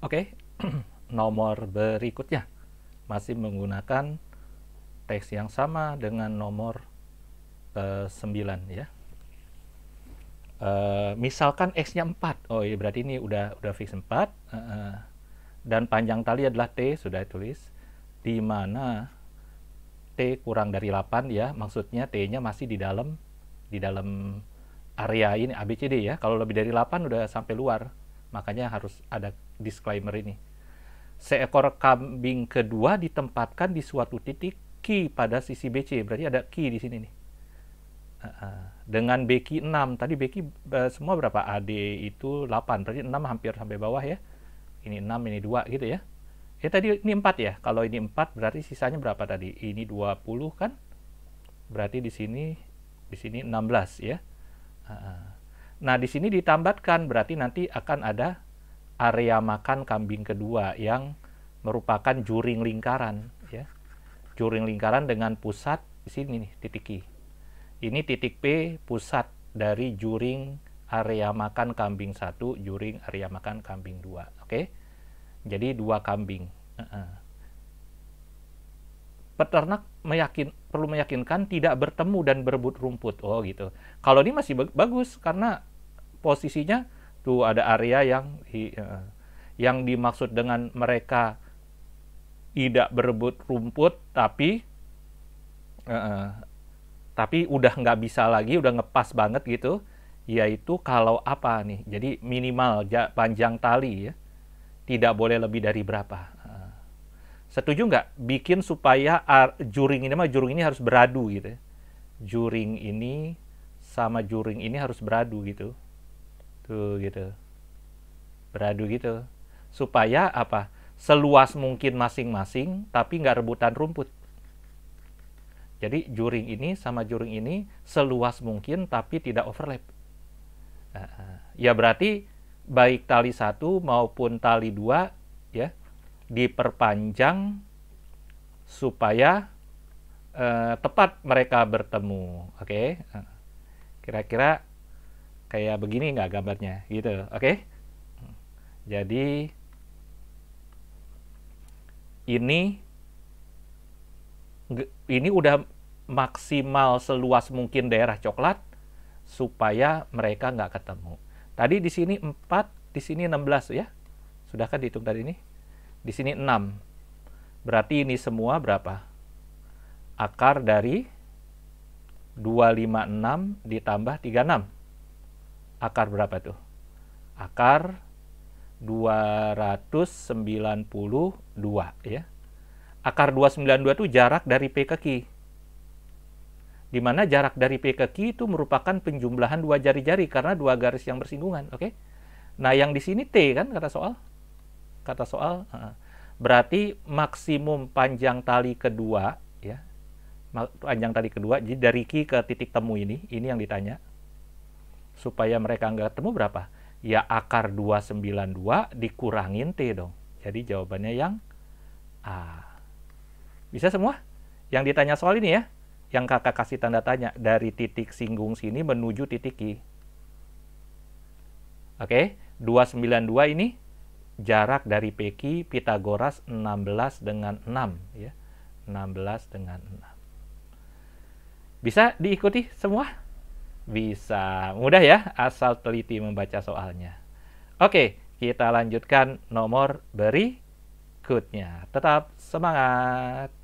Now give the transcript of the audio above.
Oke, okay. nomor berikutnya masih menggunakan teks yang sama dengan nomor uh, eh, 9 ya. Uh, misalkan x-nya 4. Oh iya berarti ini udah udah fix 4 uh, uh, dan panjang tali adalah t sudah tulis di mana t kurang dari 8 ya. Maksudnya t-nya masih di dalam di dalam area ini ABCD ya. Kalau lebih dari 8 udah sampai luar Makanya harus ada disclaimer ini. Seekor kambing kedua ditempatkan di suatu titik Q pada sisi BC, berarti ada key di sini nih. dengan BQ 6, tadi BQ eh, semua berapa? AD itu 8, berarti 6 hampir sampai bawah ya. Ini 6, ini 2 gitu ya. Ya tadi ini 4 ya, kalau ini 4 berarti sisanya berapa tadi? Ini 20 kan? Berarti di sini di sini 16 ya. Nah, di sini ditambatkan berarti nanti akan ada area makan kambing kedua yang merupakan juring lingkaran ya. Juring lingkaran dengan pusat di sini nih titik I. Ini titik P pusat dari juring area makan kambing satu, juring area makan kambing dua. Oke. Okay? Jadi dua kambing. Uh -uh. Peternak meyakin perlu meyakinkan tidak bertemu dan berebut rumput. Oh gitu. Kalau ini masih bagus karena posisinya tuh ada area yang eh, yang dimaksud dengan mereka tidak berebut rumput tapi uh, tapi udah nggak bisa lagi udah ngepas banget gitu yaitu kalau apa nih jadi minimal panjang tali ya tidak boleh lebih dari berapa setuju nggak bikin supaya juring ini mah juring ini harus beradu gitu ya. juring ini sama juring ini harus beradu gitu gitu gitu beradu gitu supaya apa seluas mungkin masing-masing tapi nggak rebutan rumput jadi juring ini sama juring ini seluas mungkin tapi tidak overlap nah, ya berarti baik tali satu maupun tali dua ya diperpanjang supaya eh, tepat mereka bertemu oke okay? kira-kira kayak begini nggak gambarnya gitu oke okay? jadi ini ini udah maksimal seluas mungkin daerah coklat supaya mereka nggak ketemu tadi di sini 4 di sini 16 ya sudah kan dihitung tadi ini di sini 6 berarti ini semua berapa akar dari 256 ditambah 36 akar berapa tuh? Akar 292 ya. Akar 292 itu jarak dari P ke Q. Di mana jarak dari P ke Q itu merupakan penjumlahan dua jari-jari karena dua garis yang bersinggungan, oke? Okay? Nah, yang di sini T kan kata soal. Kata soal berarti maksimum panjang tali kedua ya. Panjang tali kedua jadi dari Q ke titik temu ini, ini yang ditanya supaya mereka nggak ketemu berapa? Ya akar 292 dikurangin T dong. Jadi jawabannya yang A. Bisa semua? Yang ditanya soal ini ya, yang kakak kasih tanda tanya dari titik singgung sini menuju titik I. Oke, 292 ini jarak dari PQ Pitagoras 16 dengan 6 ya. 16 dengan 6. Bisa diikuti semua? bisa. Mudah ya, asal teliti membaca soalnya. Oke, kita lanjutkan nomor berikutnya. Tetap semangat!